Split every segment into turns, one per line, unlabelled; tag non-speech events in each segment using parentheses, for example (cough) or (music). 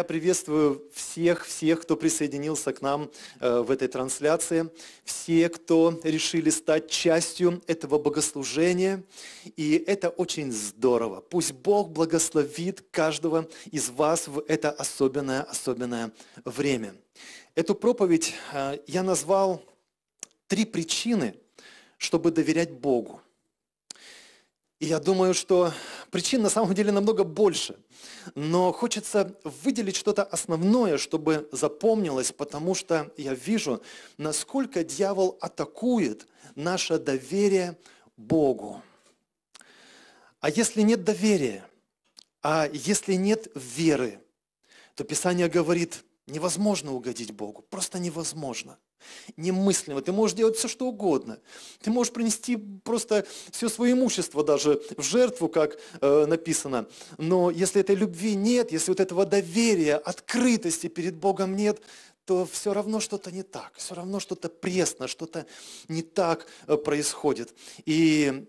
Я приветствую всех, всех, кто присоединился к нам э, в этой трансляции, все, кто решили стать частью этого богослужения. И это очень здорово. Пусть Бог благословит каждого из вас в это особенное, особенное время. Эту проповедь э, я назвал «Три причины, чтобы доверять Богу». И я думаю, что причин на самом деле намного больше. Но хочется выделить что-то основное, чтобы запомнилось, потому что я вижу, насколько дьявол атакует наше доверие Богу. А если нет доверия, а если нет веры, то Писание говорит, невозможно угодить Богу, просто невозможно – немыслимо. Ты можешь делать все, что угодно. Ты можешь принести просто все свое имущество даже в жертву, как э, написано. Но если этой любви нет, если вот этого доверия, открытости перед Богом нет, то все равно что-то не так, все равно что-то пресно, что-то не так э, происходит. И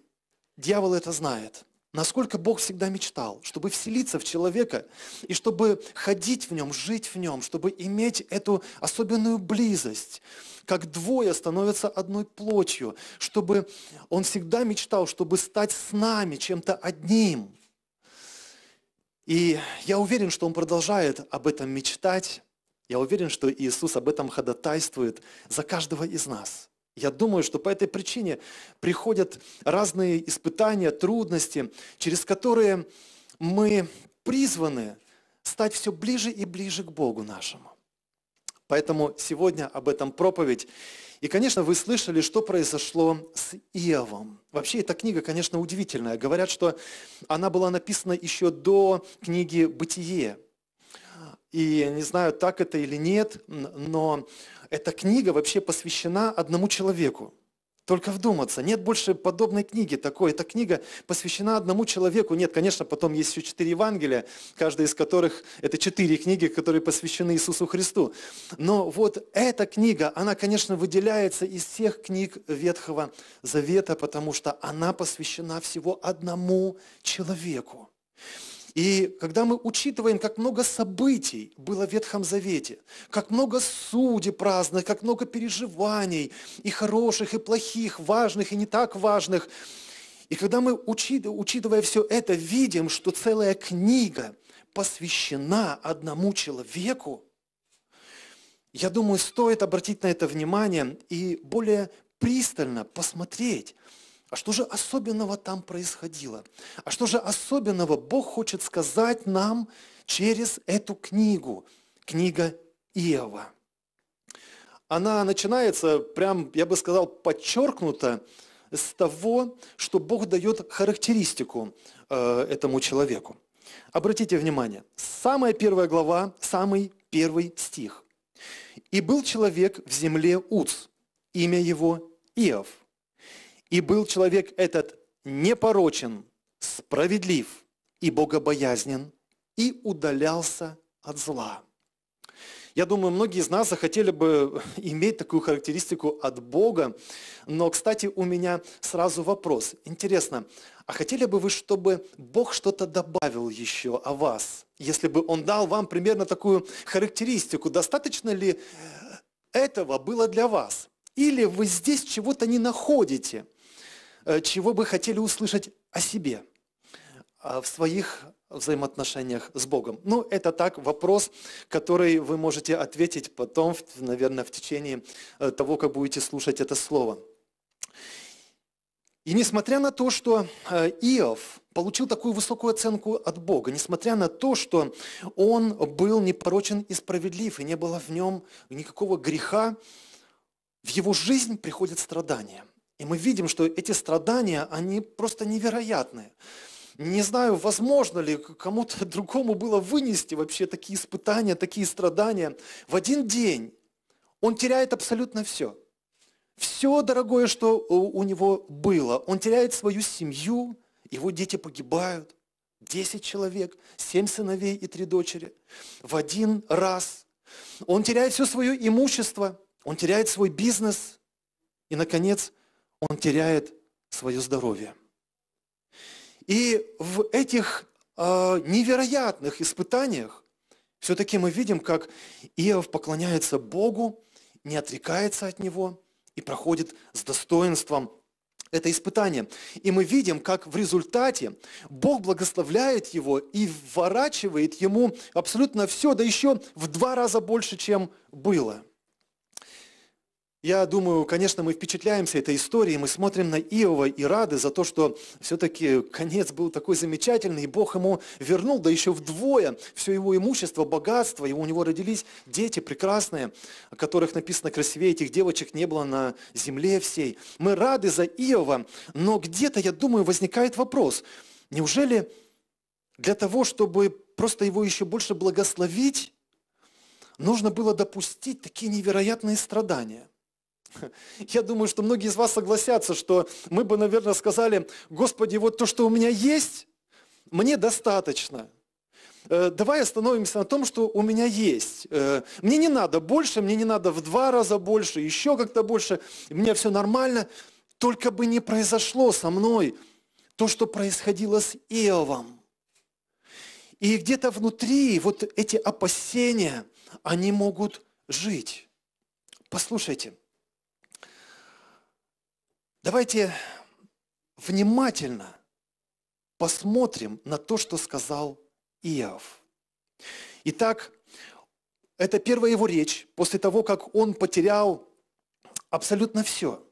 дьявол это знает. Насколько Бог всегда мечтал, чтобы вселиться в человека и чтобы ходить в нем, жить в нем, чтобы иметь эту особенную близость, как двое становятся одной плотью, чтобы он всегда мечтал, чтобы стать с нами чем-то одним. И я уверен, что он продолжает об этом мечтать. Я уверен, что Иисус об этом ходатайствует за каждого из нас – я думаю, что по этой причине приходят разные испытания, трудности, через которые мы призваны стать все ближе и ближе к Богу нашему. Поэтому сегодня об этом проповедь. И, конечно, вы слышали, что произошло с Иовом. Вообще, эта книга, конечно, удивительная. Говорят, что она была написана еще до книги «Бытие». И не знаю, так это или нет, но эта книга вообще посвящена одному человеку. Только вдуматься, нет больше подобной книги такой. Эта книга посвящена одному человеку. Нет, конечно, потом есть еще четыре Евангелия, каждая из которых – это четыре книги, которые посвящены Иисусу Христу. Но вот эта книга, она, конечно, выделяется из всех книг Ветхого Завета, потому что она посвящена всего одному человеку. И когда мы учитываем, как много событий было в Ветхом Завете, как много судеб разных, как много переживаний, и хороших, и плохих, важных, и не так важных, и когда мы, учитывая все это, видим, что целая книга посвящена одному человеку, я думаю, стоит обратить на это внимание и более пристально посмотреть, а что же особенного там происходило? А что же особенного Бог хочет сказать нам через эту книгу? Книга Иова. Она начинается прям, я бы сказал, подчеркнуто с того, что Бог дает характеристику э, этому человеку. Обратите внимание, самая первая глава, самый первый стих. «И был человек в земле Уц, имя его Иов». И был человек этот непорочен, справедлив и богобоязнен, и удалялся от зла. Я думаю, многие из нас захотели бы (laughs) иметь такую характеристику от Бога. Но, кстати, у меня сразу вопрос. Интересно, а хотели бы вы, чтобы Бог что-то добавил еще о вас? Если бы Он дал вам примерно такую характеристику, достаточно ли э, этого было для вас? Или вы здесь чего-то не находите? Э, чего бы хотели услышать о себе а в своих взаимоотношениях с Богом? Ну, это так вопрос, который вы можете ответить потом, наверное, в течение э, того, как будете слушать это слово. И несмотря на то, что э, Иов получил такую высокую оценку от Бога, несмотря на то, что он был непорочен и справедлив, и не было в нем никакого греха, в его жизнь приходят страдания. И мы видим, что эти страдания, они просто невероятные. Не знаю, возможно ли кому-то (laughs) другому было вынести вообще такие испытания, такие страдания. В один день он теряет абсолютно все. Все дорогое, что у него было. Он теряет свою семью, его дети погибают. Десять человек, семь сыновей и три дочери. В один раз. Он теряет все свое имущество, он теряет свой бизнес. И, наконец, он теряет свое здоровье. И в этих э, невероятных испытаниях все-таки мы видим, как Иов поклоняется Богу, не отрекается от Него и проходит с достоинством это испытание. И мы видим, как в результате Бог благословляет его и вворачивает ему абсолютно все, да еще в два раза больше, чем было – я думаю, конечно, мы впечатляемся этой историей, мы смотрим на Иова и рады за то, что все-таки конец был такой замечательный, и Бог ему вернул, да еще вдвое все его имущество, богатство, и у него родились дети прекрасные, о которых написано красивее, этих девочек не было на земле всей. Мы рады за Иова, но где-то, я думаю, возникает вопрос, неужели для того, чтобы просто его еще больше благословить, нужно было допустить такие невероятные страдания? (laughs) Я думаю, что многие из вас согласятся, что мы бы, наверное, сказали, Господи, вот то, что у меня есть, мне достаточно. Э, давай остановимся на том, что у меня есть. Э, мне не надо больше, мне не надо в два раза больше, еще как-то больше. У меня все нормально. Только бы не произошло со мной то, что происходило с Иовом. И где-то внутри вот эти опасения, они могут жить. Послушайте, Давайте внимательно посмотрим на то, что сказал Иов. Итак, это первая его речь после того, как он потерял абсолютно все,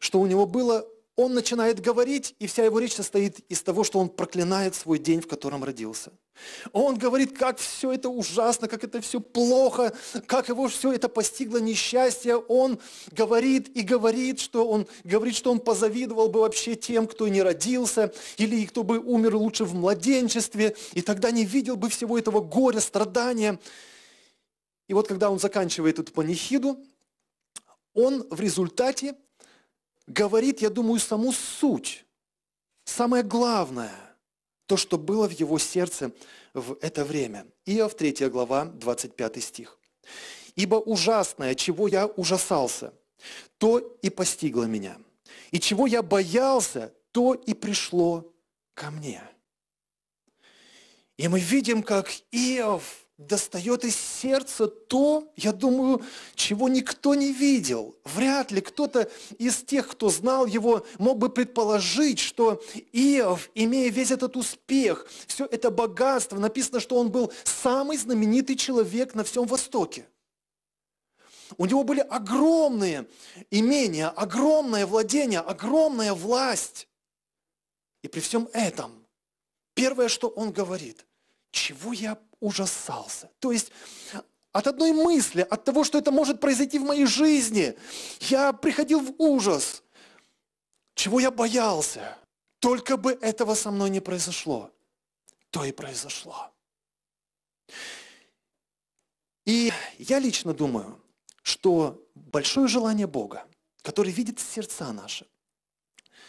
что у него было. Он начинает говорить, и вся его речь состоит из того, что он проклинает свой день, в котором родился. Он говорит, как все это ужасно, как это все плохо, как его все это постигло несчастье. Он говорит и говорит, что он говорит, что он позавидовал бы вообще тем, кто не родился, или кто бы умер лучше в младенчестве, и тогда не видел бы всего этого горя, страдания. И вот когда он заканчивает эту панихиду, он в результате говорит, я думаю, саму суть, самое главное – то, что было в его сердце в это время. Иов 3 глава, 25 стих. «Ибо ужасное, чего я ужасался, то и постигло меня, и чего я боялся, то и пришло ко мне». И мы видим, как Иов – достает из сердца то, я думаю, чего никто не видел. Вряд ли кто-то из тех, кто знал его, мог бы предположить, что Иов, имея весь этот успех, все это богатство, написано, что он был самый знаменитый человек на всем Востоке. У него были огромные имения, огромное владение, огромная власть. И при всем этом, первое, что он говорит, чего я ужасался. То есть от одной мысли, от того, что это может произойти в моей жизни, я приходил в ужас. Чего я боялся? Только бы этого со мной не произошло. То и произошло. И я лично думаю, что большое желание Бога, который видит сердца наши,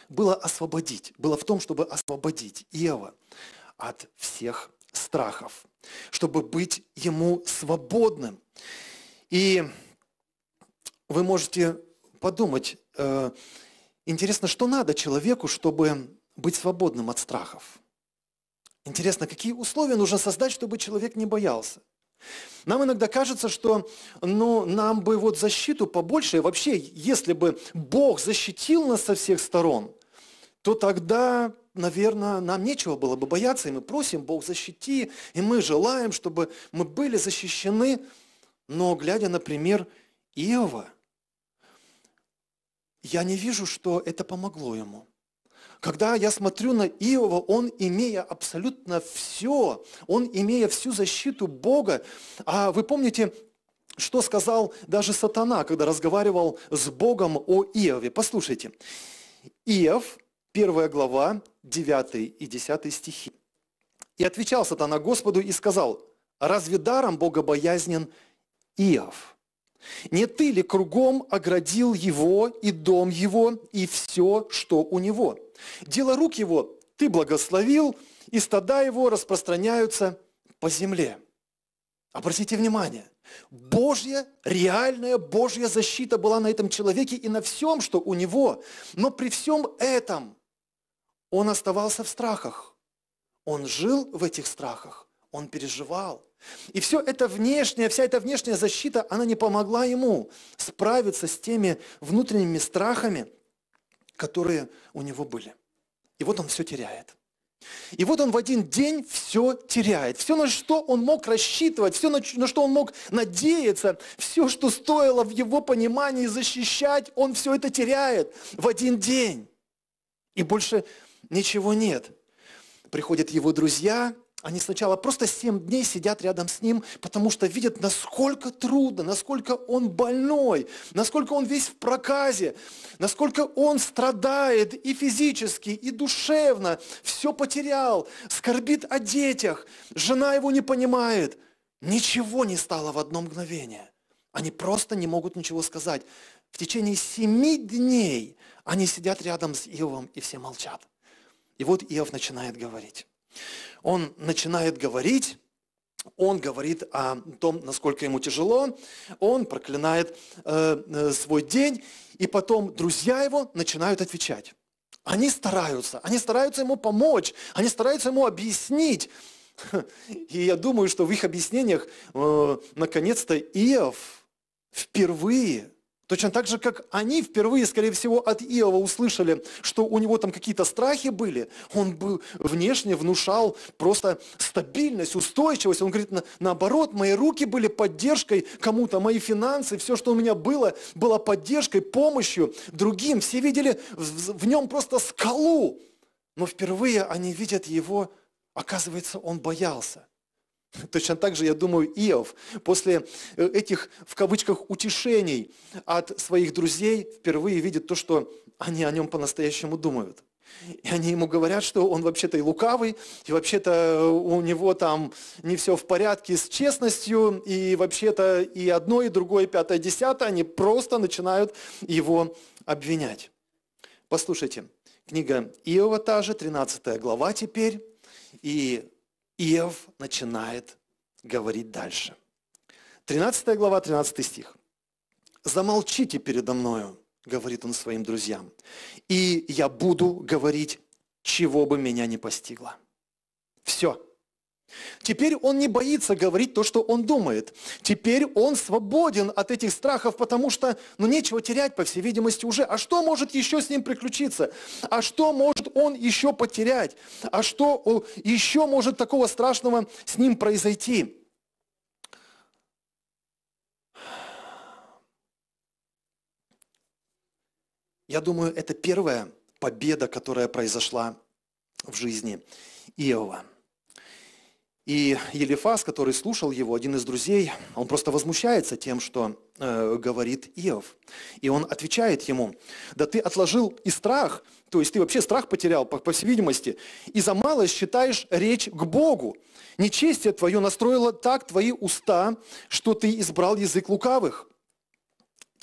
было освободить, было в том, чтобы освободить Ева от всех страхов, чтобы быть ему свободным. И вы можете подумать, э, интересно, что надо человеку, чтобы быть свободным от страхов? Интересно, какие условия нужно создать, чтобы человек не боялся? Нам иногда кажется, что ну, нам бы вот защиту побольше, и вообще, если бы Бог защитил нас со всех сторон, то тогда наверное, нам нечего было бы бояться, и мы просим, Бог, защити, и мы желаем, чтобы мы были защищены. Но глядя на пример Иова, я не вижу, что это помогло ему. Когда я смотрю на Иова, он, имея абсолютно все, он, имея всю защиту Бога, а вы помните, что сказал даже сатана, когда разговаривал с Богом о Иове? Послушайте, Иов 1 глава, 9 и 10 стихи. «И отвечал сатана Господу и сказал, разве даром богобоязнен Иов? Не ты ли кругом оградил его и дом его и все, что у него? Дело рук его ты благословил, и стада его распространяются по земле». Обратите внимание, Божья, реальная Божья защита была на этом человеке и на всем, что у него. Но при всем этом он оставался в страхах. Он жил в этих страхах, он переживал. И все это внешнее, вся эта внешняя защита, она не помогла ему справиться с теми внутренними страхами, которые у него были. И вот он все теряет. И вот он в один день все теряет. Все, на что он мог рассчитывать, все, на что он мог надеяться, все, что стоило в его понимании защищать, он все это теряет в один день. И больше ничего нет. Приходят его друзья, они сначала просто 7 дней сидят рядом с ним, потому что видят, насколько трудно, насколько он больной, насколько он весь в проказе, насколько он страдает и физически, и душевно, все потерял, скорбит о детях, жена его не понимает. Ничего не стало в одно мгновение. Они просто не могут ничего сказать. В течение семи дней они сидят рядом с Иовом и все молчат. И вот Иов начинает говорить. Он начинает говорить, он говорит о том, насколько ему тяжело, он проклинает э, э, свой день, и потом друзья его начинают отвечать. Они стараются, они стараются ему помочь, они стараются ему объяснить. (laughs) И я думаю, что в их объяснениях, э, наконец-то, Иов впервые Точно так же, как они впервые, скорее всего, от Иова услышали, что у него там какие-то страхи были. Он был внешне внушал просто стабильность, устойчивость. Он говорит, на наоборот, мои руки были поддержкой кому-то, мои финансы, все, что у меня было, было поддержкой, помощью другим. Все видели в нем просто скалу. Но впервые они видят его, оказывается, он боялся. (laughs) Точно так же, я думаю, Иов после э, этих, в кавычках, утешений от своих друзей впервые видит то, что они о нем по-настоящему думают. И они ему говорят, что он вообще-то и лукавый, и вообще-то э, у него там не все в порядке с честностью, и вообще-то и одно, и другое, и пятое, и десятое, они просто начинают его обвинять. Послушайте, книга Иова та же, 13 глава теперь, и Иов начинает говорить дальше. 13 глава, 13 стих. «Замолчите передо мною, — говорит он своим друзьям, — и я буду говорить, чего бы меня не постигло». Все. Теперь он не боится говорить то, что он думает. Теперь он свободен от этих страхов, потому что, ну, нечего терять, по всей видимости, уже. А что может еще с ним приключиться? А что может он еще потерять? А что еще может такого страшного с ним произойти? Я думаю, это первая победа, которая произошла в жизни Иова. И Елифас, который слушал его, один из друзей, он просто возмущается тем, что э, говорит Иов. И он отвечает ему, да ты отложил и страх, то есть ты вообще страх потерял, по, по всей видимости, и за малость считаешь речь к Богу. Нечестие твое настроило так твои уста, что ты избрал язык лукавых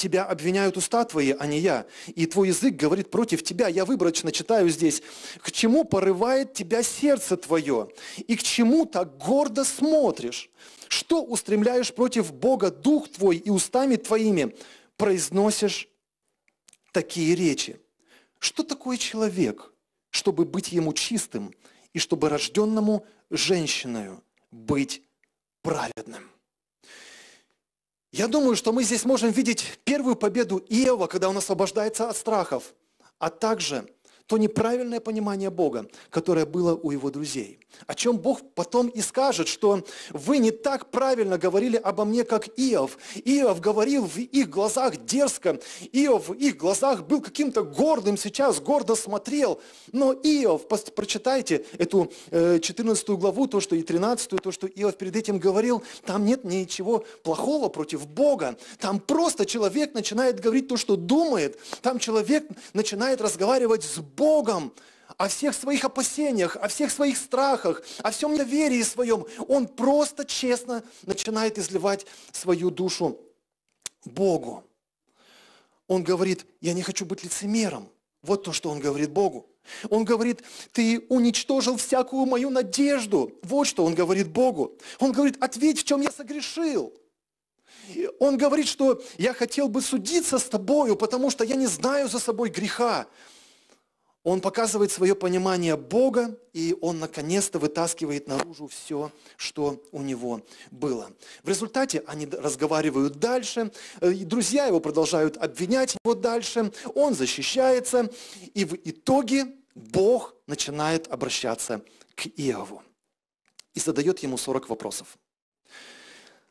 тебя обвиняют уста твои, а не я. И твой язык говорит против тебя. Я выборочно читаю здесь. К чему порывает тебя сердце твое? И к чему так гордо смотришь? Что устремляешь против Бога дух твой и устами твоими? Произносишь такие речи. Что такое человек, чтобы быть ему чистым и чтобы рожденному женщиною быть праведным? Я думаю, что мы здесь можем видеть первую победу Иова, когда он освобождается от страхов, а также то неправильное понимание Бога, которое было у его друзей. О чем Бог потом и скажет, что вы не так правильно говорили обо мне, как Иов. Иов говорил в их глазах дерзко, Иов в их глазах был каким-то гордым сейчас, гордо смотрел. Но Иов, прочитайте эту 14 э, главу, то, что и 13, то, что Иов перед этим говорил, там нет ничего плохого против Бога. Там просто человек начинает говорить то, что думает. Там человек начинает разговаривать с Богом Богом, о всех своих опасениях, о всех своих страхах, о всем доверии своем. Он просто честно начинает изливать свою душу Богу. Он говорит, я не хочу быть лицемером. Вот то, что он говорит Богу. Он говорит, ты уничтожил всякую мою надежду. Вот что он говорит Богу. Он говорит, ответь, в чем я согрешил. Он говорит, что я хотел бы судиться с тобою, потому что я не знаю за собой греха. Он показывает свое понимание Бога, и он наконец-то вытаскивает наружу все, что у него было. В результате они разговаривают дальше, э, и друзья его продолжают обвинять его дальше, он защищается, и в итоге Бог начинает обращаться к Иову и задает ему 40 вопросов.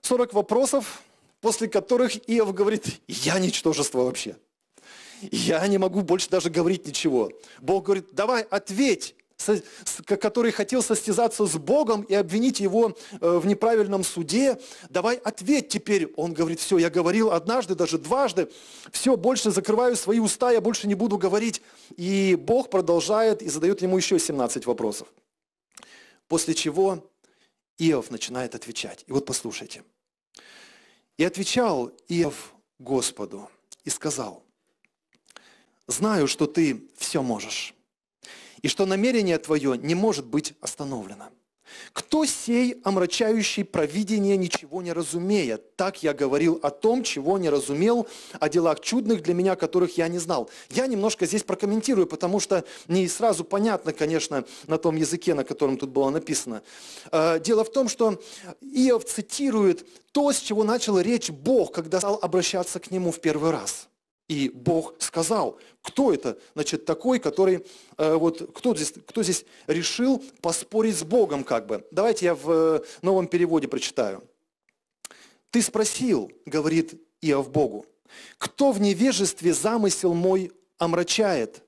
40 вопросов, после которых Иов говорит, я ничтожество вообще – я не могу больше даже говорить ничего. Бог говорит, давай ответь, который хотел состязаться с Богом и обвинить его э, в неправильном суде, давай ответь теперь. Он говорит, все, я говорил однажды, даже дважды, все, больше закрываю свои уста, я больше не буду говорить. И Бог продолжает и задает ему еще 17 вопросов. После чего Иов начинает отвечать. И вот послушайте. «И отвечал Иов Господу и сказал – знаю, что ты все можешь, и что намерение твое не может быть остановлено. Кто сей, омрачающий провидение, ничего не разумея? Так я говорил о том, чего не разумел, о делах чудных для меня, которых я не знал. Я немножко здесь прокомментирую, потому что не сразу понятно, конечно, на том языке, на котором тут было написано. Э, дело в том, что Иов цитирует то, с чего начал речь Бог, когда стал обращаться к нему в первый раз – и Бог сказал, кто это, значит, такой, который, э, вот, кто здесь, кто здесь решил поспорить с Богом, как бы. Давайте я в э, новом переводе прочитаю. «Ты спросил, — говорит Иов Богу, — кто в невежестве замысел мой омрачает?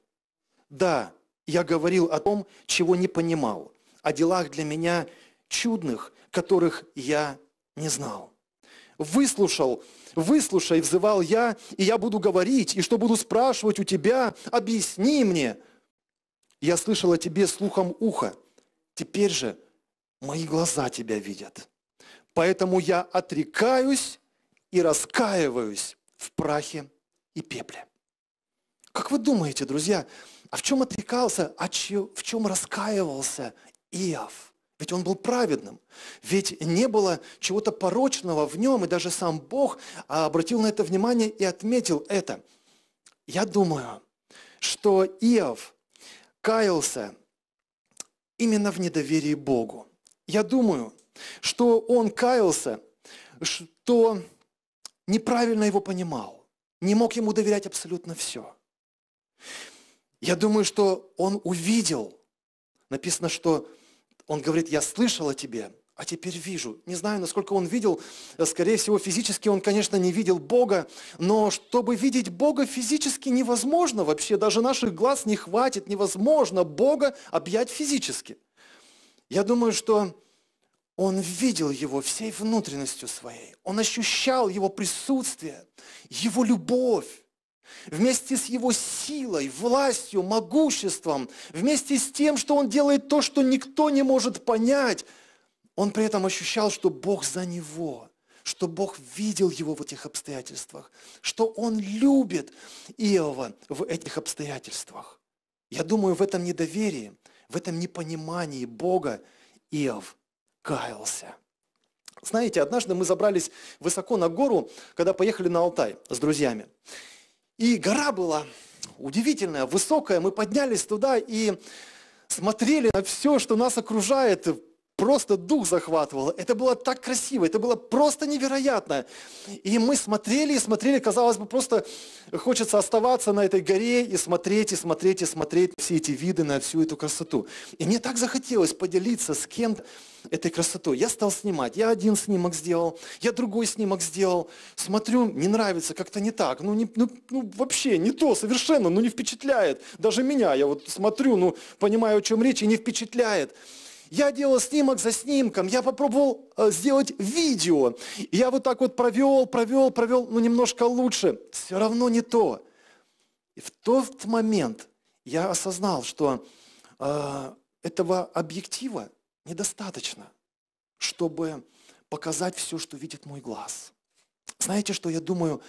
Да, я говорил о том, чего не понимал, о делах для меня чудных, которых я не знал. Выслушал Выслушай, взывал я, и я буду говорить, и что буду спрашивать у тебя, объясни мне. Я слышал о тебе слухом уха, теперь же мои глаза тебя видят. Поэтому я отрекаюсь и раскаиваюсь в прахе и пепле. Как вы думаете, друзья, а в чем отрекался, а в чем раскаивался Иов? Ведь он был праведным. Ведь не было чего-то порочного в нем, и даже сам Бог а, обратил на это внимание и отметил это. Я думаю, что Иов каялся именно в недоверии Богу. Я думаю, что он каялся, что неправильно его понимал, не мог ему доверять абсолютно все. Я думаю, что он увидел, написано, что он говорит, я слышал о тебе, а теперь вижу. Не знаю, насколько он видел, э, скорее всего, физически он, конечно, не видел Бога, но чтобы видеть Бога физически невозможно вообще, даже наших глаз не хватит, невозможно Бога объять физически. Я думаю, что он видел его всей внутренностью своей, он ощущал его присутствие, его любовь, вместе с Его силой, властью, могуществом, вместе с тем, что Он делает то, что никто не может понять, он при этом ощущал, что Бог за него, что Бог видел его в этих обстоятельствах, что Он любит Иова в этих обстоятельствах. Я думаю, в этом недоверии, в этом непонимании Бога Иов каялся. Знаете, однажды мы забрались высоко на гору, когда поехали на Алтай с друзьями. И гора была удивительная, высокая. Мы поднялись туда и смотрели на все, что нас окружает, просто дух захватывало. Это было так красиво, это было просто невероятно. И мы смотрели и смотрели, казалось бы, просто хочется оставаться на этой горе и смотреть, и смотреть, и смотреть все эти виды на всю эту красоту. И мне так захотелось поделиться с кем-то этой красотой. Я стал снимать, я один снимок сделал, я другой снимок сделал. Смотрю, не нравится, как-то не так. Ну, не, ну, ну вообще не то совершенно, ну не впечатляет. Даже меня, я вот смотрю, ну понимаю, о чем речь, и не впечатляет. Я делал снимок за снимком, я попробовал э, сделать видео. Я вот так вот провел, провел, провел, ну немножко лучше. Все равно не то. И в тот момент я осознал, что э, этого объектива недостаточно, чтобы показать все, что видит мой глаз. Знаете, что я думаю,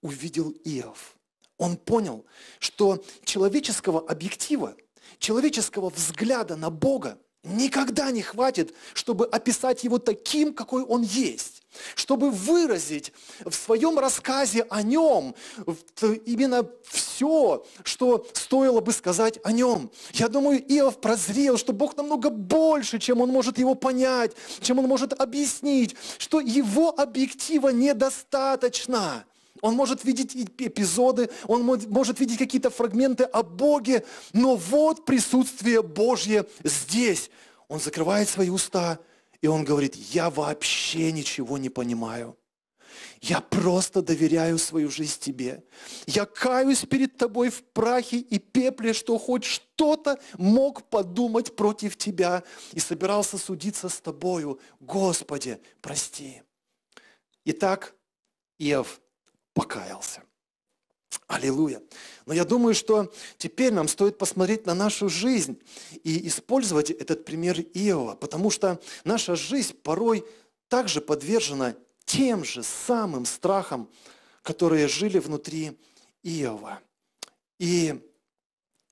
увидел Иов. Он понял, что человеческого объектива, человеческого взгляда на Бога никогда не хватит, чтобы описать его таким, какой он есть, чтобы выразить в своем рассказе о нем именно все, что стоило бы сказать о нем. Я думаю, Иов прозрел, что Бог намного больше, чем он может его понять, чем он может объяснить, что его объектива недостаточно. Он может видеть эпизоды, он может видеть какие-то фрагменты о Боге, но вот присутствие Божье здесь. Он закрывает свои уста, и он говорит, я вообще ничего не понимаю. Я просто доверяю свою жизнь тебе. Я каюсь перед тобой в прахе и пепле, что хоть что-то мог подумать против тебя и собирался судиться с тобою. Господи, прости. Итак, Иов покаялся. Аллилуйя. Но я думаю, что теперь нам стоит посмотреть на нашу жизнь и использовать этот пример Иова, потому что наша жизнь порой также подвержена тем же самым страхам, которые жили внутри Иова. И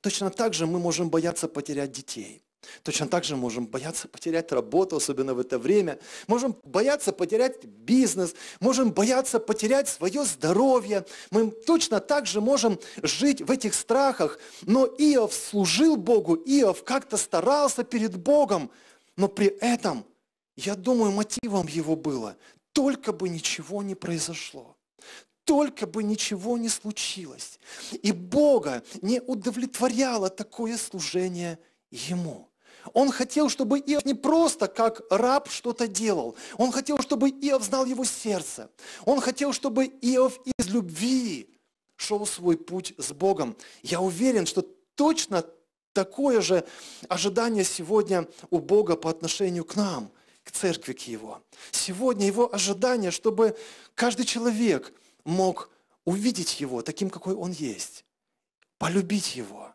точно так же мы можем бояться потерять детей – Точно так же можем бояться потерять работу, особенно в это время. Можем бояться потерять бизнес, можем бояться потерять свое здоровье. Мы точно так же можем жить в этих страхах. Но Иов служил Богу, Иов как-то старался перед Богом. Но при этом, я думаю, мотивом его было, только бы ничего не произошло только бы ничего не случилось. И Бога не удовлетворяло такое служение Ему. Он хотел, чтобы Иов не просто как раб что-то делал. Он хотел, чтобы Иов знал его сердце. Он хотел, чтобы Иов из любви шел свой путь с Богом. Я уверен, что точно такое же ожидание сегодня у Бога по отношению к нам, к церкви, к Его. Сегодня Его ожидание, чтобы каждый человек мог увидеть Его таким, какой Он есть, полюбить Его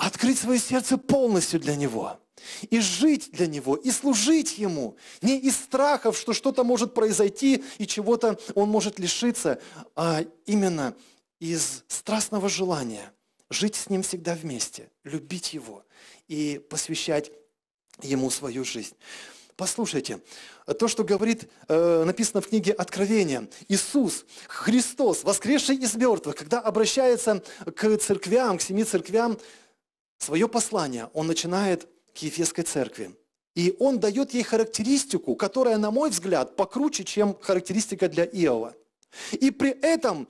открыть свое сердце полностью для Него и жить для Него, и служить Ему, не из страхов, что что-то может произойти и чего-то он может лишиться, а именно из страстного желания жить с Ним всегда вместе, любить Его и посвящать Ему свою жизнь. Послушайте, то, что говорит, э, написано в книге Откровения, Иисус, Христос, воскресший из мертвых, когда обращается к церквям, к семи церквям, свое послание он начинает к Ефесской церкви. И он дает ей характеристику, которая, на мой взгляд, покруче, чем характеристика для Иова. И при этом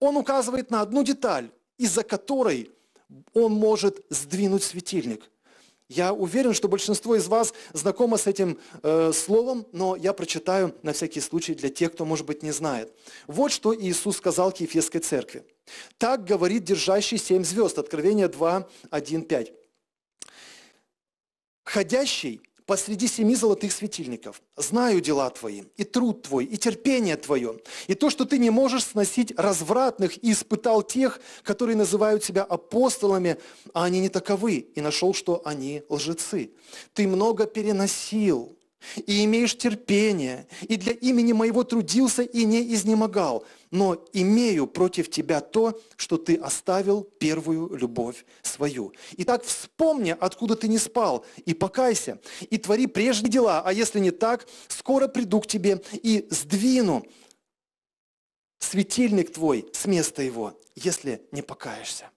он указывает на одну деталь, из-за которой он может сдвинуть светильник. Я уверен, что большинство из вас знакомо с этим э, словом, но я прочитаю на всякий случай для тех, кто, может быть, не знает. Вот что Иисус сказал к Ефесской церкви. Так говорит держащий семь звезд, Откровение 2, 1, 5. Ходящий посреди семи золотых светильников. Знаю дела твои, и труд твой, и терпение твое, и то, что ты не можешь сносить развратных, и испытал тех, которые называют себя апостолами, а они не таковы, и нашел, что они лжецы. Ты много переносил, и имеешь терпение, и для имени моего трудился и не изнемогал, но имею против тебя то, что ты оставил первую любовь свою. Итак, вспомни, откуда ты не спал, и покайся, и твори прежние дела, а если не так, скоро приду к тебе и сдвину светильник твой с места его, если не покаешься.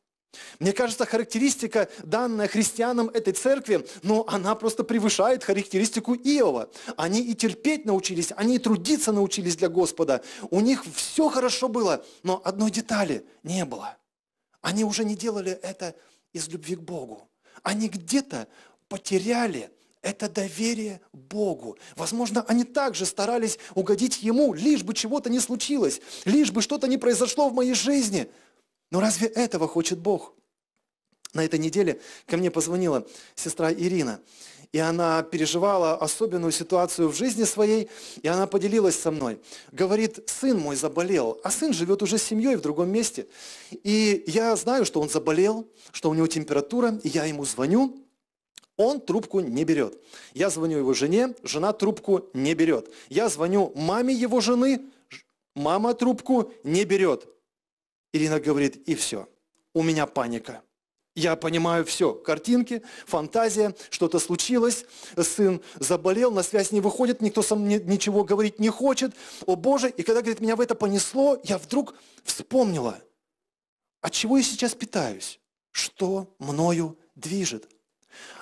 Мне кажется, характеристика, данная христианам этой церкви, но ну, она просто превышает характеристику Иова. Они и терпеть научились, они и трудиться научились для Господа. У них все хорошо было, но одной детали не было. Они уже не делали это из любви к Богу. Они где-то потеряли это доверие Богу. Возможно, они также старались угодить Ему, лишь бы чего-то не случилось, лишь бы что-то не произошло в моей жизни – но разве этого хочет Бог? На этой неделе ко мне позвонила сестра Ирина, и она переживала особенную ситуацию в жизни своей, и она поделилась со мной. Говорит, сын мой заболел, а сын живет уже с семьей в другом месте. И я знаю, что он заболел, что у него температура, и я ему звоню, он трубку не берет. Я звоню его жене, жена трубку не берет. Я звоню маме его жены, мама трубку не берет. Ирина говорит, и все, у меня паника. Я понимаю все, картинки, фантазия, что-то случилось, сын заболел, на связь не выходит, никто со мной ничего говорить не хочет, о Боже, и когда, говорит, меня в это понесло, я вдруг вспомнила, от чего я сейчас питаюсь, что мною движет,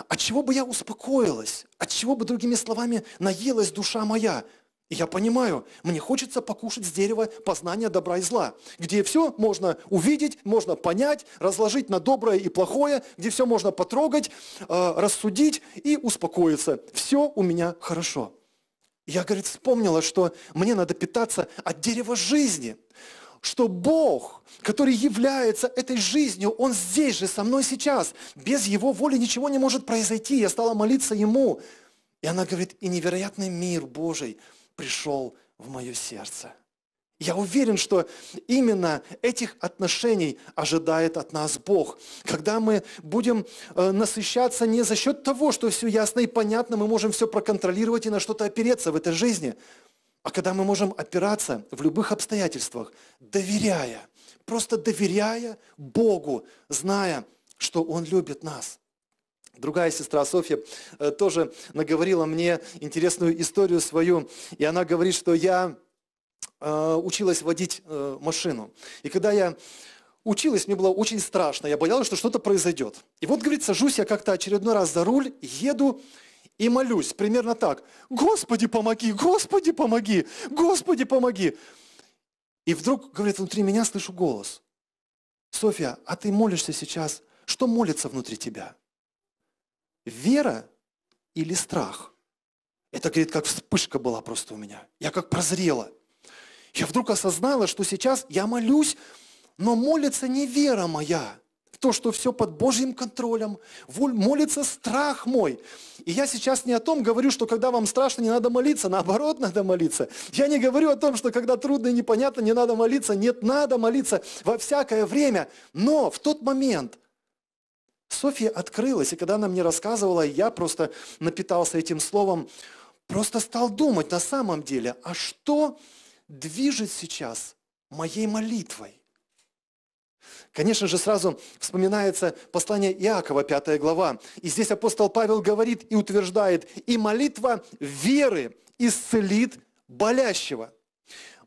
от чего бы я успокоилась, от чего бы, другими словами, наелась душа моя, и я понимаю, мне хочется покушать с дерева познания добра и зла, где все можно увидеть, можно понять, разложить на доброе и плохое, где все можно потрогать, а, рассудить и успокоиться. Все у меня хорошо. Я, говорит, вспомнила, что мне надо питаться от дерева жизни, что Бог, который является этой жизнью, Он здесь же со мной сейчас. Без Его воли ничего не может произойти. Я стала молиться Ему. И она говорит, и невероятный мир Божий – пришел в мое сердце. Я уверен, что именно этих отношений ожидает от нас Бог. Когда мы будем э, насыщаться не за счет того, что все ясно и понятно, мы можем все проконтролировать и на что-то опереться в этой жизни, а когда мы можем опираться в любых обстоятельствах, доверяя, просто доверяя Богу, зная, что Он любит нас – Другая сестра Софья э, тоже наговорила мне интересную историю свою, и она говорит, что я э, училась водить э, машину. И когда я училась, мне было очень страшно, я боялась, что что-то произойдет. И вот, говорит, сажусь я как-то очередной раз за руль, еду и молюсь, примерно так. «Господи, помоги! Господи, помоги! Господи, помоги!» И вдруг, говорит, внутри меня слышу голос. «Софья, а ты молишься сейчас? Что молится внутри тебя?» Вера или страх? Это, говорит, как вспышка была просто у меня. Я как прозрела. Я вдруг осознала, что сейчас я молюсь, но молится не вера моя в то, что все под Божьим контролем. Молится страх мой. И я сейчас не о том говорю, что когда вам страшно, не надо молиться. Наоборот, надо молиться. Я не говорю о том, что когда трудно и непонятно, не надо молиться. Нет, надо молиться во всякое время. Но в тот момент, Софья открылась, и когда она мне рассказывала, я просто напитался этим словом, просто стал думать на самом деле, а что движет сейчас моей молитвой? Конечно же, сразу вспоминается послание Иакова, 5 глава. И здесь апостол Павел говорит и утверждает, и молитва веры исцелит болящего.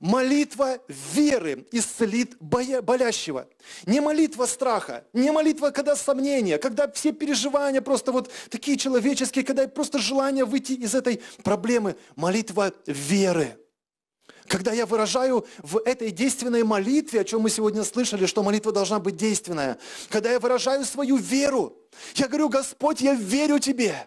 Молитва веры исцелит болящего. Не молитва страха, не молитва, когда сомнения, когда все переживания просто вот такие человеческие, когда просто желание выйти из этой проблемы. Молитва веры. Когда я выражаю в этой действенной молитве, о чем мы сегодня слышали, что молитва должна быть действенная, когда я выражаю свою веру, я говорю, Господь, я верю Тебе,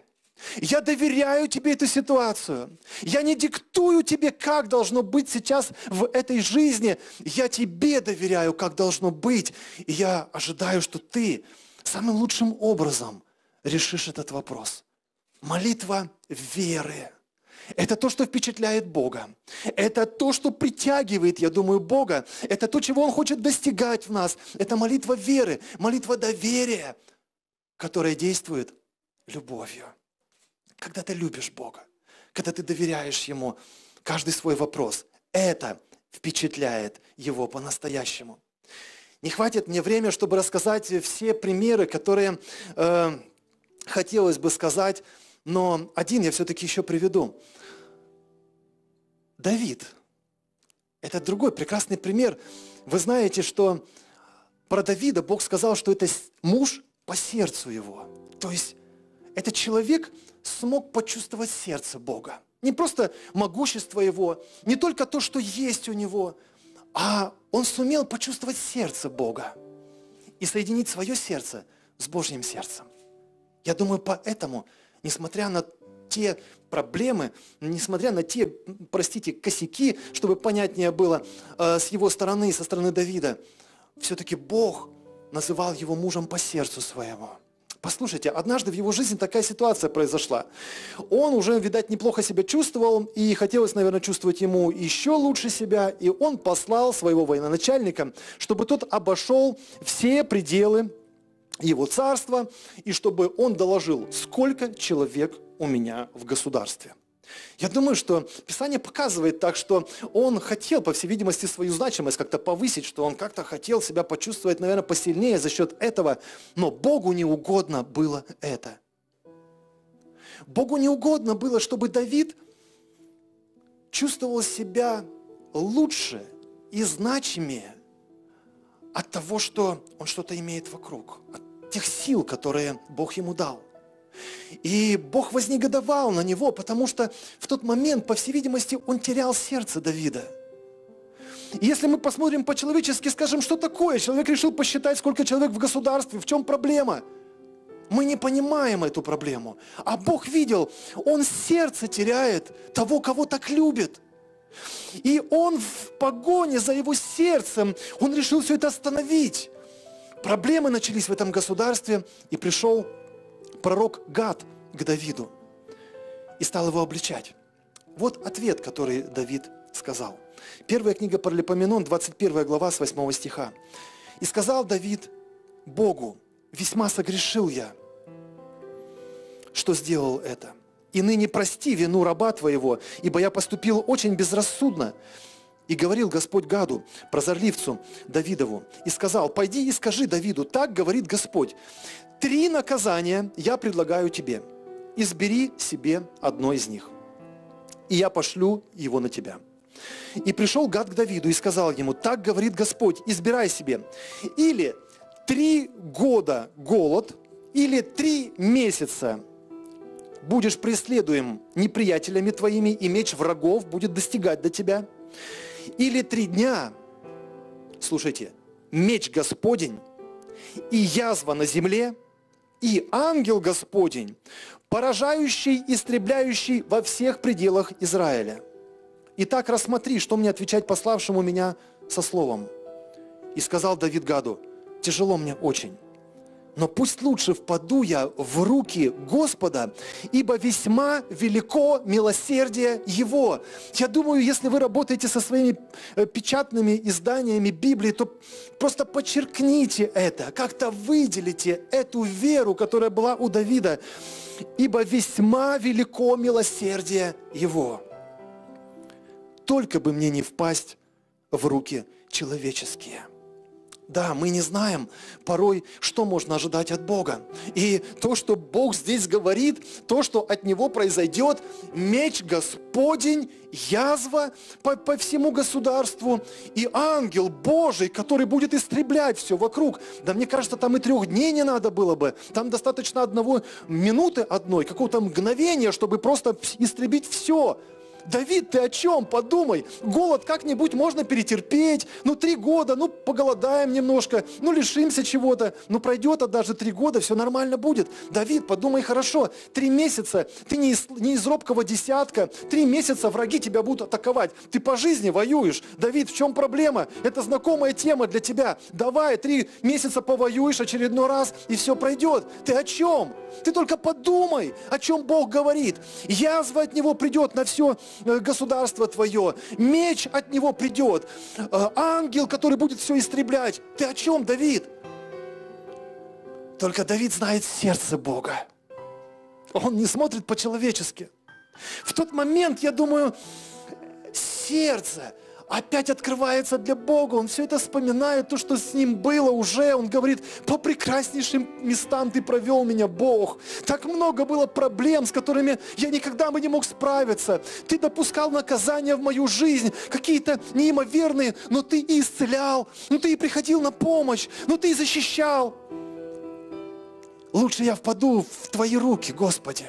я доверяю тебе эту ситуацию. Я не диктую тебе, как должно быть сейчас в этой жизни. Я тебе доверяю, как должно быть. И я ожидаю, что ты самым лучшим образом решишь этот вопрос. Молитва веры. Это то, что впечатляет Бога. Это то, что притягивает, я думаю, Бога. Это то, чего Он хочет достигать в нас. Это молитва веры, молитва доверия, которая действует любовью когда ты любишь Бога, когда ты доверяешь Ему каждый свой вопрос. Это впечатляет Его по-настоящему. Не хватит мне времени, чтобы рассказать все примеры, которые э, хотелось бы сказать, но один я все-таки еще приведу. Давид. Это другой прекрасный пример. Вы знаете, что про Давида Бог сказал, что это муж по сердцу его. То есть это человек, смог почувствовать сердце Бога. Не просто могущество Его, не только то, что есть у Него, а он сумел почувствовать сердце Бога и соединить свое сердце с Божьим сердцем. Я думаю, поэтому, несмотря на те проблемы, несмотря на те, простите, косяки, чтобы понятнее было э, с его стороны, со стороны Давида, все-таки Бог называл его мужем по сердцу своему. Послушайте, однажды в его жизни такая ситуация произошла. Он уже, видать, неплохо себя чувствовал, и хотелось, наверное, чувствовать ему еще лучше себя, и он послал своего военачальника, чтобы тот обошел все пределы его царства, и чтобы он доложил, сколько человек у меня в государстве. Я думаю, что Писание показывает так, что он хотел, по всей видимости, свою значимость как-то повысить, что он как-то хотел себя почувствовать, наверное, посильнее за счет этого, но Богу не угодно было это. Богу не угодно было, чтобы Давид чувствовал себя лучше и значимее от того, что он что-то имеет вокруг, от тех сил, которые Бог ему дал. И Бог вознегодовал на него, потому что в тот момент, по всей видимости, он терял сердце Давида. И если мы посмотрим по-человечески, скажем, что такое? Человек решил посчитать, сколько человек в государстве, в чем проблема? Мы не понимаем эту проблему. А Бог видел, он сердце теряет того, кого так любит. И он в погоне за его сердцем, он решил все это остановить. Проблемы начались в этом государстве, и пришел пророк Гад к Давиду и стал его обличать. Вот ответ, который Давид сказал. Первая книга Паралипоменон, 21 глава с 8 стиха. «И сказал Давид Богу, весьма согрешил я, что сделал это. И ныне прости вину раба твоего, ибо я поступил очень безрассудно. И говорил Господь Гаду, прозорливцу Давидову, и сказал, пойди и скажи Давиду, так говорит Господь, Три наказания я предлагаю тебе. Избери себе одно из них, и я пошлю его на тебя. И пришел гад к Давиду и сказал ему, так говорит Господь, избирай себе. Или три года голод, или три месяца будешь преследуем неприятелями твоими, и меч врагов будет достигать до тебя. Или три дня, слушайте, меч Господень и язва на земле – и ангел Господень, поражающий, истребляющий во всех пределах Израиля. Итак, рассмотри, что мне отвечать пославшему меня со словом. И сказал Давид Гаду, тяжело мне очень, но пусть лучше впаду я в руки Господа, ибо весьма велико милосердие Его. Я думаю, если вы работаете со своими э, печатными изданиями Библии, то просто подчеркните это, как-то выделите эту веру, которая была у Давида, ибо весьма велико милосердие Его. Только бы мне не впасть в руки человеческие. Да, мы не знаем порой, что можно ожидать от Бога. И то, что Бог здесь говорит, то, что от Него произойдет, меч Господень, язва по, по всему государству и ангел Божий, который будет истреблять все вокруг. Да мне кажется, там и трех дней не надо было бы. Там достаточно одного минуты одной, какого-то мгновения, чтобы просто истребить все. Давид, ты о чем? Подумай. Голод как-нибудь можно перетерпеть. Ну, три года, ну, поголодаем немножко, ну, лишимся чего-то. Ну, пройдет, а даже три года, все нормально будет. Давид, подумай хорошо. Три месяца, ты не из, не из робкого десятка. Три месяца враги тебя будут атаковать. Ты по жизни воюешь. Давид, в чем проблема? Это знакомая тема для тебя. Давай, три месяца повоюешь очередной раз, и все пройдет. Ты о чем? Ты только подумай, о чем Бог говорит. Язва от него придет на все Э, государство твое, меч от него придет, э, ангел, который будет все истреблять. Ты о чем, Давид? Только Давид знает сердце Бога. Он не смотрит по-человечески. В тот момент, я думаю, сердце, опять открывается для Бога. Он все это вспоминает, то, что с ним было уже. Он говорит, по прекраснейшим местам ты провел меня, Бог. Так много было проблем, с которыми я никогда бы не мог справиться. Ты допускал наказания в мою жизнь, какие-то неимоверные, но ты и исцелял, но ты и приходил на помощь, но ты и защищал. Лучше я впаду в Твои руки, Господи,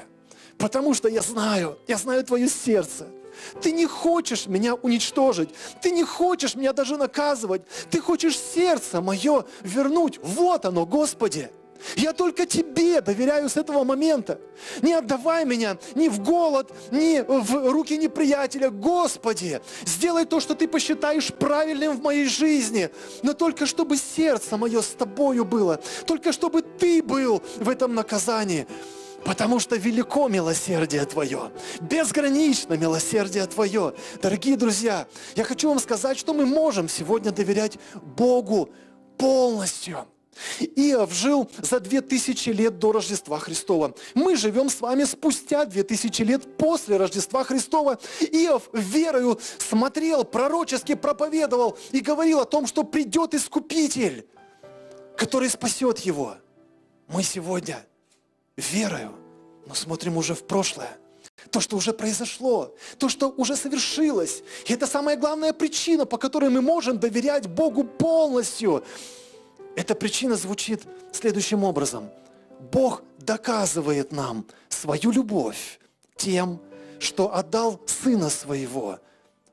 потому что я знаю, я знаю Твое сердце – ты не хочешь меня уничтожить. Ты не хочешь меня даже наказывать. Ты хочешь сердце мое вернуть. Вот оно, Господи. Я только Тебе доверяю с этого момента. Не отдавай меня ни в голод, ни в руки неприятеля. Господи, сделай то, что Ты посчитаешь правильным в моей жизни. Но только чтобы сердце мое с Тобою было. Только чтобы Ты был в этом наказании потому что велико милосердие Твое, безгранично милосердие Твое. Дорогие друзья, я хочу вам сказать, что мы можем сегодня доверять Богу полностью. Иов жил за две тысячи лет до Рождества Христова. Мы живем с вами спустя две тысячи лет после Рождества Христова. Иов верою смотрел, пророчески проповедовал и говорил о том, что придет Искупитель, который спасет его. Мы сегодня – верою, но смотрим уже в прошлое. То, что уже произошло, то, что уже совершилось. И это самая главная причина, по которой мы можем доверять Богу полностью. Эта причина звучит следующим образом. Бог доказывает нам свою любовь тем, что отдал Сына Своего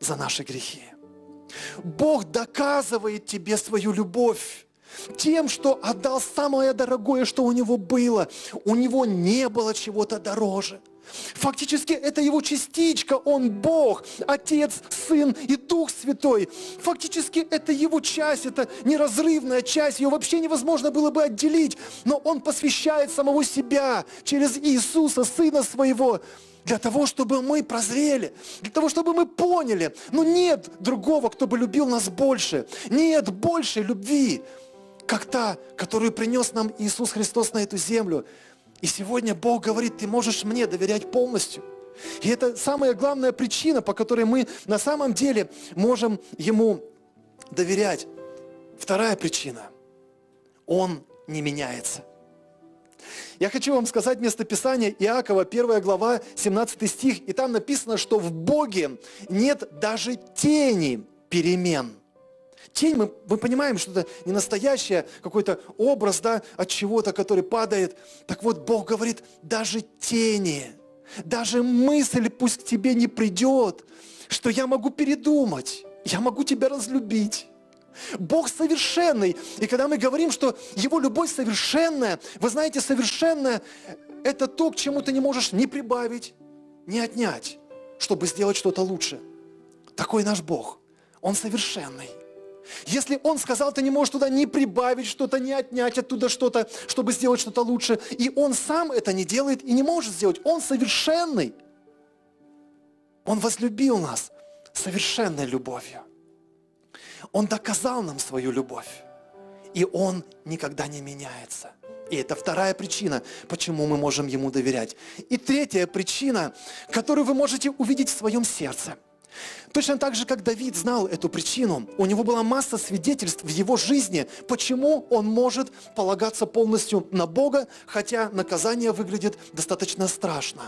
за наши грехи. Бог доказывает тебе свою любовь тем, что отдал самое дорогое, что у него было. У него не было чего-то дороже. Фактически это его частичка, он Бог, Отец, Сын и Дух Святой. Фактически это его часть, это неразрывная часть, ее вообще невозможно было бы отделить, но он посвящает самого себя через Иисуса, Сына Своего, для того, чтобы мы прозрели, для того, чтобы мы поняли, Но нет другого, кто бы любил нас больше, нет большей любви, как та, которую принес нам Иисус Христос на эту землю. И сегодня Бог говорит, ты можешь мне доверять полностью. И это самая главная причина, по которой мы на самом деле можем Ему доверять. Вторая причина. Он не меняется. Я хочу вам сказать местописание Иакова, 1 глава, 17 стих, и там написано, что в Боге нет даже тени перемен. Тень, мы, мы понимаем, что это не настоящее, какой-то образ да, от чего-то, который падает. Так вот, Бог говорит, даже тени, даже мысль пусть к тебе не придет, что я могу передумать, я могу тебя разлюбить. Бог совершенный. И когда мы говорим, что Его любовь совершенная, вы знаете, совершенная – это то, к чему ты не можешь ни прибавить, ни отнять, чтобы сделать что-то лучше. Такой наш Бог. Он совершенный. Если он сказал, ты не можешь туда не прибавить что-то, не отнять оттуда что-то, чтобы сделать что-то лучше, и он сам это не делает и не может сделать, он совершенный. Он возлюбил нас совершенной любовью. Он доказал нам свою любовь, и он никогда не меняется. И это вторая причина, почему мы можем Ему доверять. И третья причина, которую вы можете увидеть в своем сердце – Точно так же, как Давид знал эту причину, у него была масса свидетельств в его жизни, почему он может полагаться полностью на Бога, хотя наказание выглядит достаточно страшно.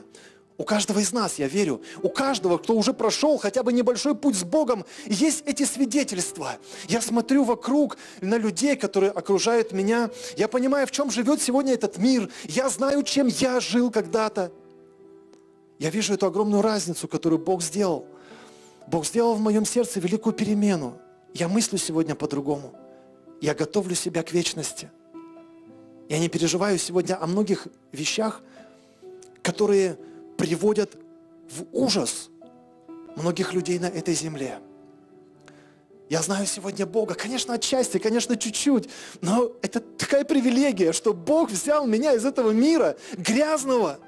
У каждого из нас, я верю, у каждого, кто уже прошел хотя бы небольшой путь с Богом, есть эти свидетельства. Я смотрю вокруг на людей, которые окружают меня. Я понимаю, в чем живет сегодня этот мир. Я знаю, чем я жил когда-то. Я вижу эту огромную разницу, которую Бог сделал – Бог сделал в моем сердце великую перемену. Я мыслю сегодня по-другому. Я готовлю себя к вечности. Я не переживаю сегодня о многих вещах, которые приводят в ужас многих людей на этой земле. Я знаю сегодня Бога, конечно, отчасти, конечно, чуть-чуть, но это такая привилегия, что Бог взял меня из этого мира грязного,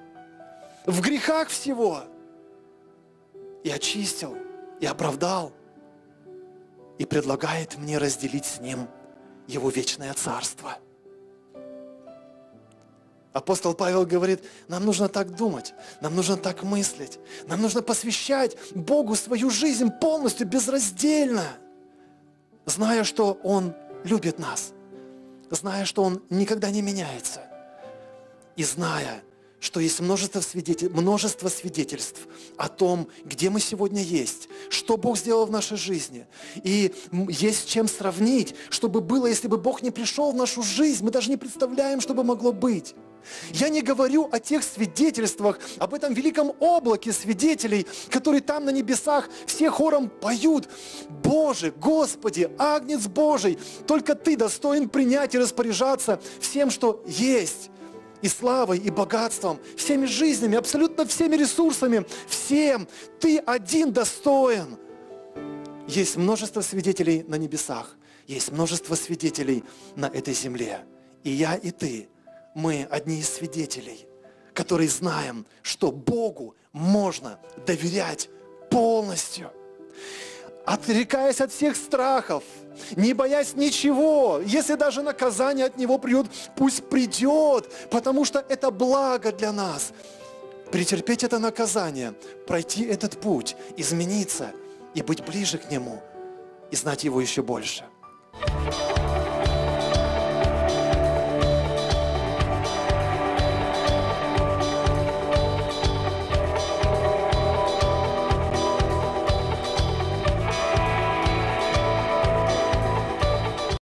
в грехах всего, и очистил и оправдал, и предлагает мне разделить с ним его вечное царство. Апостол Павел говорит, нам нужно так думать, нам нужно так мыслить, нам нужно посвящать Богу свою жизнь полностью, безраздельно, зная, что Он любит нас, зная, что Он никогда не меняется, и зная, что есть множество, свидетель, множество свидетельств о том, где мы сегодня есть, что Бог сделал в нашей жизни. И есть чем сравнить, чтобы было, если бы Бог не пришел в нашу жизнь. Мы даже не представляем, что бы могло быть. Я не говорю о тех свидетельствах, об этом великом облаке свидетелей, которые там на небесах все хором поют. Боже, Господи, Агнец Божий, только Ты достоин принять и распоряжаться всем, что есть и славой, и богатством, всеми жизнями, абсолютно всеми ресурсами, всем. Ты один достоин. Есть множество свидетелей на небесах, есть множество свидетелей на этой земле. И я, и ты, мы одни из свидетелей, которые знаем, что Богу можно доверять полностью отрекаясь от всех страхов, не боясь ничего. Если даже наказание от Него придет, пусть придет, потому что это благо для нас. Претерпеть это наказание, пройти этот путь, измениться и быть ближе к Нему, и знать Его еще больше. thank you